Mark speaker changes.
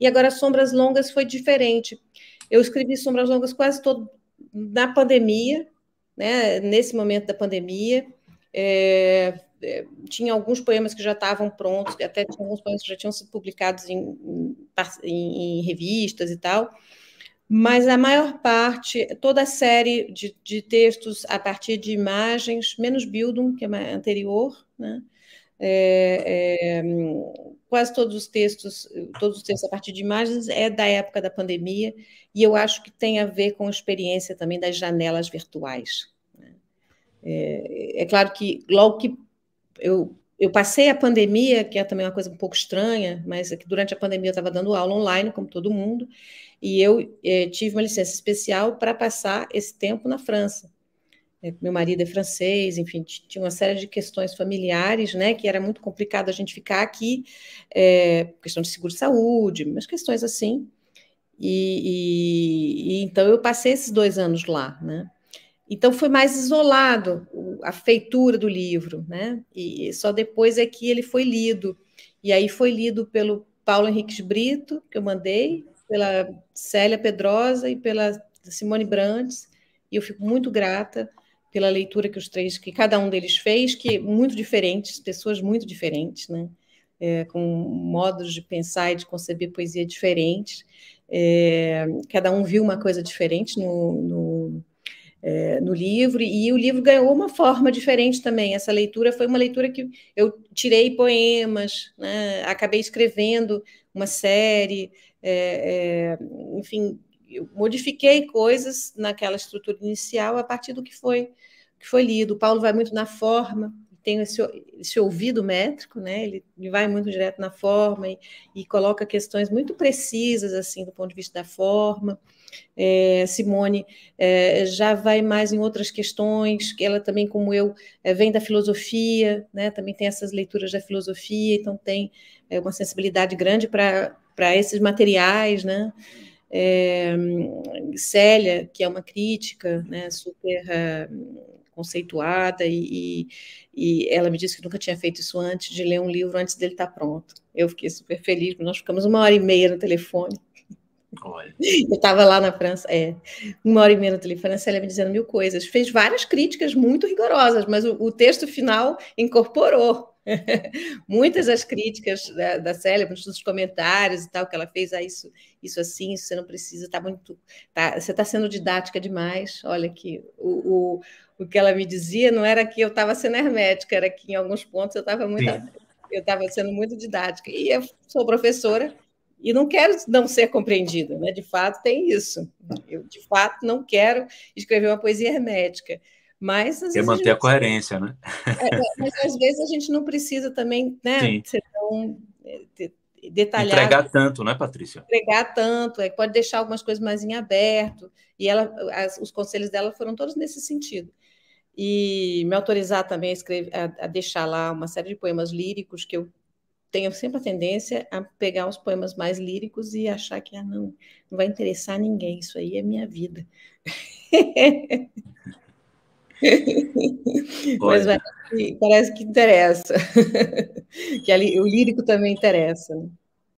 Speaker 1: E agora Sombras Longas foi diferente. Eu escrevi Sombras Longas quase todo na pandemia, né? Nesse momento da pandemia, é, é, tinha alguns poemas que já estavam prontos, até tinha alguns poemas que já tinham sido publicados em, em, em revistas e tal. Mas a maior parte, toda a série de, de textos a partir de imagens, menos Bildung, que é anterior, né? É, é, quase todos os textos, todos os textos a partir de imagens, é da época da pandemia, e eu acho que tem a ver com a experiência também das janelas virtuais. Né? É, é claro que logo que eu, eu passei a pandemia, que é também uma coisa um pouco estranha, mas é que durante a pandemia eu estava dando aula online, como todo mundo, e eu é, tive uma licença especial para passar esse tempo na França. É, meu marido é francês, enfim, tinha uma série de questões familiares, né, que era muito complicado a gente ficar aqui, é, questão de seguro-saúde, umas questões assim. E, e, e, então eu passei esses dois anos lá, né? Então foi mais isolado a feitura do livro, né? E só depois é que ele foi lido. E aí foi lido pelo Paulo Henrique Brito, que eu mandei, pela Célia Pedrosa e pela Simone Brandes, e eu fico muito grata pela leitura que os três, que cada um deles fez, que é muito diferentes, pessoas muito diferentes, né? É, com modos de pensar e de conceber poesia diferentes. É, cada um viu uma coisa diferente no, no, é, no, livro, e o livro ganhou uma forma diferente também. Essa leitura foi uma leitura que eu tirei poemas, né? acabei escrevendo uma série, é, é, enfim, eu modifiquei coisas naquela estrutura inicial a partir do que foi que foi lido. O Paulo vai muito na forma, tem esse, esse ouvido métrico, né? Ele, vai muito direto na forma e, e, coloca questões muito precisas assim do ponto de vista da forma. É, Simone é, já vai mais em outras questões, que ela também, como eu, é, vem da filosofia, né? Também tem essas leituras da filosofia, então tem é, uma sensibilidade grande para para esses materiais, né? é, Célia, que é uma crítica né, super eh, conceituada, e, e, ela me disse que nunca tinha feito isso antes, de ler um livro antes dele estar tá pronto. Eu fiquei super feliz, nós ficamos uma hora e meia no telefone. Olha. Eu estava lá na França, é, uma hora e meia no telefone, a Célia me dizendo mil coisas. Fez várias críticas muito rigorosas, mas o, o texto final incorporou Muitas as críticas da, da Célia, dos comentários e tal, que ela fez, ah, isso, isso assim, isso você não precisa, tá muito. Tá, você está sendo didática demais. Olha que o, o, o que ela me dizia não era que eu estava sendo hermética, era que em alguns pontos eu estava muito. Sim. Eu estava sendo muito didática. E eu sou professora e não quero não ser compreendida, né? De fato, tem isso. Eu, de fato, não quero escrever uma poesia hermética. Mas às manter gente... a coerência, né? É, é, mas às vezes a gente não precisa também, né? detalhar. Ser tão eh, detalhado. Entregar tanto, né, Patrícia? Entregar tanto, é, pode deixar algumas coisas mais em aberto. E ela, as, os conselhos dela foram todos nesse sentido. E me autorizar também a, escrever, a, a deixar lá uma série de poemas líricos que eu tenho sempre a tendência a pegar os poemas mais líricos e achar que ah, não, não vai interessar ninguém, isso aí é minha vida. Mas parece que, interessa. que ali, o lírico também interessa. Né?